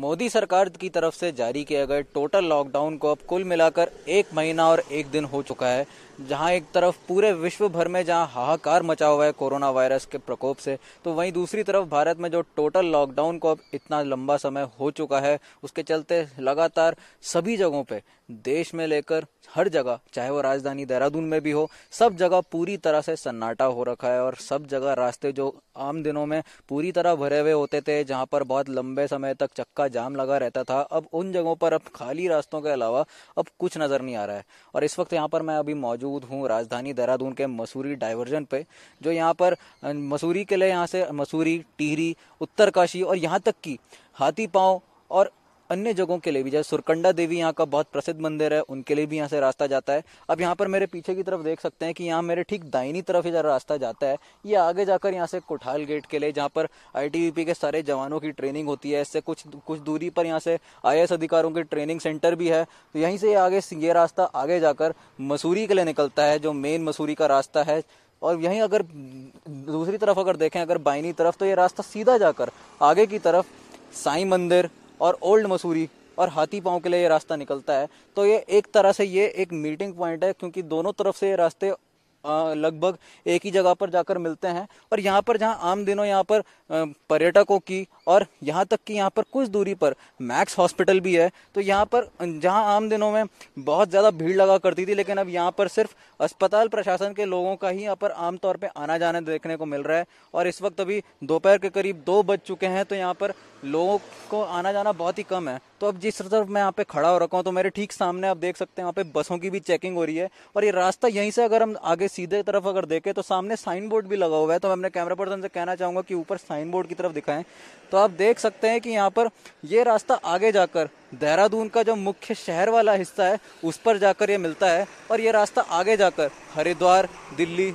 मोदी सरकार की तरफ से जारी किए गए टोटल लॉकडाउन को अब कुल मिलाकर एक महीना और एक दिन हो चुका है जहां एक तरफ पूरे विश्व भर में जहां हाहाकार मचा हुआ है कोरोना वायरस के प्रकोप से तो वहीं दूसरी तरफ भारत में जो टोटल लॉकडाउन को अब इतना लंबा समय हो चुका है उसके चलते लगातार सभी जगहों पे देश में लेकर हर जगह चाहे वो राजधानी देहरादून में भी हो सब जगह पूरी तरह से सन्नाटा हो रखा है और सब जगह रास्ते जो आम दिनों में पूरी तरह भरे हुए होते थे जहां पर बहुत लंबे समय तक चक्का जाम लगा रहता था अब उन जगहों पर अब खाली रास्तों के अलावा अब कुछ नज़र नहीं आ रहा है और इस वक्त यहाँ पर मैं अभी मौजूद हूँ राजधानी देहरादून के मसूरी डाइवर्जन पे जो यहाँ पर मसूरी के लिए यहाँ से मसूरी टिहरी उत्तरकाशी और यहाँ तक कि हाथी पाँव और अन्य जगहों के लिए भी जैसे सुरकंडा देवी यहाँ का बहुत प्रसिद्ध मंदिर है उनके लिए भी यहाँ से रास्ता जाता है अब यहाँ पर मेरे पीछे की तरफ देख सकते हैं कि यहाँ मेरे ठीक दाहिनी तरफ ही रास्ता जाता है ये आगे जाकर यहाँ से कोठाल गेट के लिए जहाँ पर आई के सारे जवानों की ट्रेनिंग होती है इससे कुछ कुछ दूरी पर यहाँ से आई अधिकारों की ट्रेनिंग सेंटर भी है तो यहीं से आगे ये रास्ता आगे जाकर मसूरी के लिए निकलता है जो मेन मसूरी का रास्ता है और यहीं अगर दूसरी तरफ अगर देखें अगर बाइनी तरफ तो ये रास्ता सीधा जाकर आगे की तरफ साईं मंदिर और ओल्ड मसूरी और हाथी पाँव के लिए ये रास्ता निकलता है तो ये एक तरह से ये एक मीटिंग पॉइंट है क्योंकि दोनों तरफ से ये रास्ते लगभग एक ही जगह पर जाकर मिलते हैं और यहाँ पर जहाँ आम दिनों यहाँ पर पर्यटकों की और यहाँ तक कि यहाँ पर कुछ दूरी पर मैक्स हॉस्पिटल भी है तो यहाँ पर जहाँ आम दिनों में बहुत ज़्यादा भीड़ लगा करती थी लेकिन अब यहाँ पर सिर्फ अस्पताल प्रशासन के लोगों का ही यहाँ पर आमतौर पर आना जाना देखने को मिल रहा है और इस वक्त अभी दोपहर के करीब दो बज चुके हैं तो यहाँ पर लोगों को आना जाना बहुत ही कम है तो अब जिस तरफ मैं यहाँ पे खड़ा हो रखा हूँ तो मेरे ठीक सामने आप देख सकते हैं यहाँ पे बसों की भी चेकिंग हो रही है और ये रास्ता यहीं से अगर हम आगे सीधे तरफ अगर देखें तो सामने साइन बोर्ड भी लगा हुआ है तो मैं अपने कैमरा पर्सन से कहना चाहूँगा कि ऊपर साइन बोर्ड की तरफ दिखाएं तो आप देख सकते हैं कि यहाँ पर ये रास्ता आगे जाकर देहरादून का जो मुख्य शहर वाला हिस्सा है उस पर जाकर ये मिलता है और ये रास्ता आगे जाकर हरिद्वार दिल्ली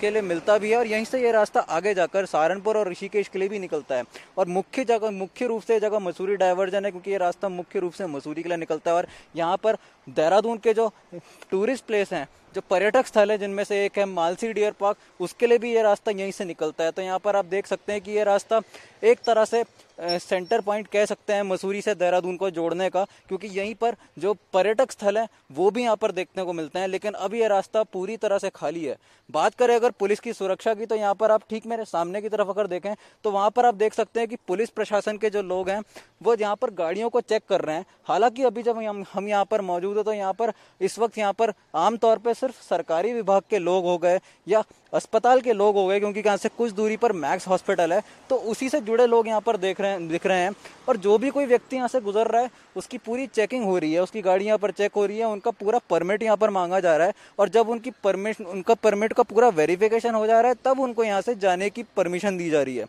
के लिए मिलता भी है और यहीं से ये रास्ता आगे जाकर सहारनपुर और ऋषिकेश के लिए भी निकलता है और मुख्य जगह मुख्य रूप से जगह मसूरी डाइवर्जन है क्योंकि ये रास्ता मुख्य रूप से मसूरी के लिए निकलता है और यहाँ पर देहरादून के जो टूरिस्ट प्लेस हैं जो पर्यटक स्थल है जिनमें से एक है मालसी डियर पार्क उसके लिए भी ये रास्ता यहीं से निकलता है तो यहाँ पर आप देख सकते हैं कि ये रास्ता एक तरह से सेंटर पॉइंट कह सकते हैं मसूरी से देहरादून को जोड़ने का क्योंकि यहीं पर जो पर्यटक स्थल हैं वो भी यहाँ पर देखने को मिलते हैं लेकिन अब ये रास्ता पूरी तरह से खाली है बात करें अगर पुलिस की सुरक्षा की तो यहाँ पर आप ठीक मेरे सामने की तरफ अगर देखें तो वहाँ पर आप देख सकते हैं कि पुलिस प्रशासन के जो लोग हैं वो यहाँ पर गाड़ियों को चेक कर रहे हैं हालांकि अभी जब हम यहाँ पर मौजूद है तो यहाँ पर इस वक्त यहाँ पर आमतौर पर सिर्फ सरकारी विभाग के लोग हो गए या अस्पताल के लोग हो गए क्योंकि यहाँ से कुछ दूरी पर मैक्स हॉस्पिटल है तो उसी से जुड़े लोग यहाँ पर देख रहे हैं दिख रहे हैं और जो भी कोई व्यक्ति यहाँ से गुजर रहा है उसकी पूरी चेकिंग हो रही है उसकी गाड़ी यहाँ पर चेक हो रही है उनका पूरा परमिट यहाँ पर मांगा जा रहा है और जब उनकी परमिट उनका परमिट का पूरा वेरिफिकेशन हो जा रहा है तब उनको यहाँ से जाने की परमिशन दी जा रही है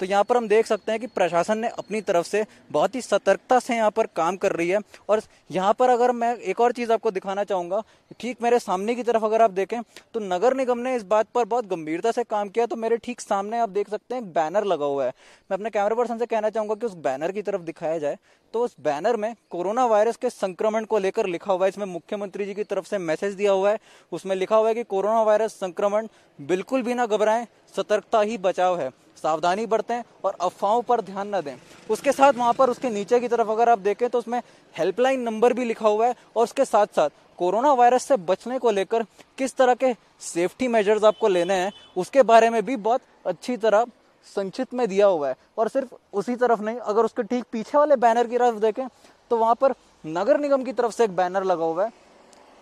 तो यहाँ पर हम देख सकते हैं कि प्रशासन ने अपनी तरफ से बहुत ही सतर्कता से यहाँ पर काम कर रही है और यहाँ पर अगर मैं एक और चीज़ आपको दिखाना चाहूँगा ठीक मेरे सामने की तरफ अगर आप देखें तो नगर निगम ने इस बात पर बहुत गंभीरता से काम किया तो मेरे ठीक सामने आप देख सकते हैं बैनर लगा हुआ है मैं अपने कैमरा पर्सन से कहना चाहूँगा कि उस बैनर की तरफ दिखाया जाए तो उस बैनर में कोरोना वायरस के संक्रमण को लेकर लिखा हुआ है इसमें मुख्यमंत्री जी की तरफ से मैसेज दिया हुआ है उसमें लिखा हुआ है कि कोरोना वायरस संक्रमण बिल्कुल भी ना घबराएं सतर्कता ही बचाव है सावधानी बरतें और अफवाहों पर ध्यान न दें उसके साथ वहाँ पर उसके नीचे की तरफ अगर आप देखें तो उसमें हेल्पलाइन नंबर भी लिखा हुआ है और उसके साथ साथ कोरोना वायरस से बचने को लेकर किस तरह के सेफ्टी मेजर्स आपको लेने हैं उसके बारे में भी बहुत अच्छी तरह संक्षिप्त में दिया हुआ है और सिर्फ उसी तरफ नहीं अगर उसके ठीक पीछे वाले बैनर की तरफ देखें तो वहाँ पर नगर निगम की तरफ से एक बैनर लगा हुआ है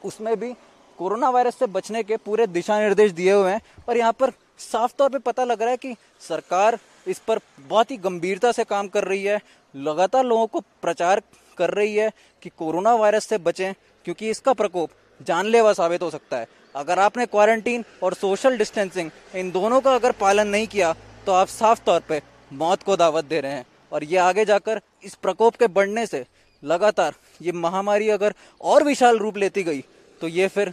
उसमें भी कोरोना वायरस से बचने के पूरे दिशा निर्देश दिए हुए हैं और यहाँ पर साफ तौर पे पता लग रहा है कि सरकार इस पर बहुत ही गंभीरता से काम कर रही है लगातार लोगों को प्रचार कर रही है कि कोरोना वायरस से बचें क्योंकि इसका प्रकोप जानलेवा साबित हो सकता है अगर आपने क्वारंटीन और सोशल डिस्टेंसिंग इन दोनों का अगर पालन नहीं किया तो आप साफ तौर पर मौत को दावत दे रहे हैं और ये आगे जाकर इस प्रकोप के बढ़ने से लगातार ये महामारी अगर और विशाल रूप लेती गई तो ये फिर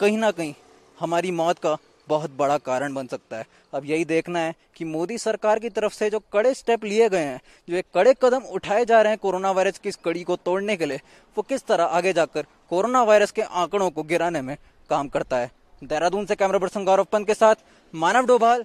कहीं ना कहीं हमारी मौत का बहुत बड़ा कारण बन सकता है अब यही देखना है कि मोदी सरकार की तरफ से जो कड़े स्टेप लिए गए हैं जो एक कड़े कदम उठाए जा रहे हैं कोरोना वायरस की इस कड़ी को तोड़ने के लिए वो किस तरह आगे जाकर कोरोना वायरस के आंकड़ों को गिराने में काम करता है देहरादून से कैमरा पर्सन गौरव पंत के साथ मानव डोभाल